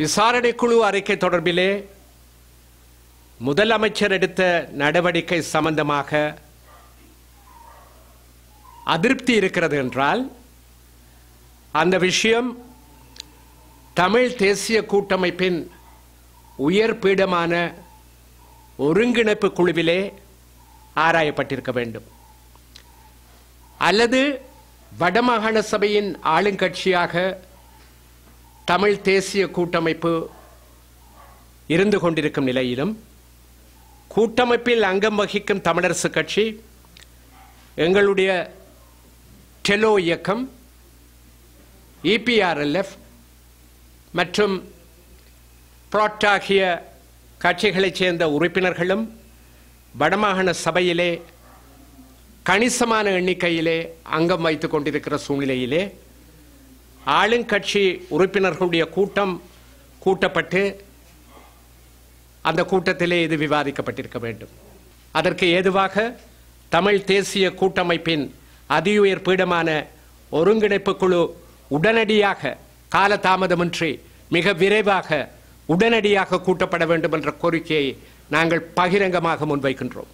விசாரணை குழு அறிக்கை தொடர்பிலே முதலமைச்சர் எடுத்த நடவடிக்கை சம்பந்தமாக அதிருப்தி இருக்கிறது என்றால் அந்த விஷயம் தமிழ் தேசிய கூட்டமைப்பின் உயர் பீடமான ஒருங்கிணைப்பு குழுவிலே ஆராயப்பட்டிருக்க வேண்டும் அல்லது வடமாகாண சபையின் ஆளுங்கட்சியாக தமிழ் தேசிய கூட்டமைப்பு இருந்து கொண்டிருக்கும் நிலையிலும் கூட்டமைப்பில் அங்கம் வகிக்கும் தமிழரசு கட்சி எங்களுடைய டெலோ இயக்கம் இபிஆர்எல்எஃப் மற்றும் புரோட்டாகிய கட்சிகளைச் சேர்ந்த உறுப்பினர்களும் வடமாகாண சபையிலே கணிசமான எண்ணிக்கையிலே அங்கம் வைத்து கொண்டிருக்கிற சூழ்நிலையிலே ஆளுங்கட்சி உறுப்பினர்களுடைய கூட்டம் கூட்டப்பட்டு அந்த கூட்டத்திலே இது விவாதிக்கப்பட்டிருக்க வேண்டும் அதற்கு ஏதுவாக தமிழ் தேசிய கூட்டமைப்பின் அதியுயர் பீடமான ஒருங்கிணைப்பு குழு உடனடியாக காலதாமதமின்றி மிக விரைவாக உடனடியாக கூட்டப்பட வேண்டும் என்ற கோரிக்கையை நாங்கள் பகிரங்கமாக முன்வைக்கின்றோம்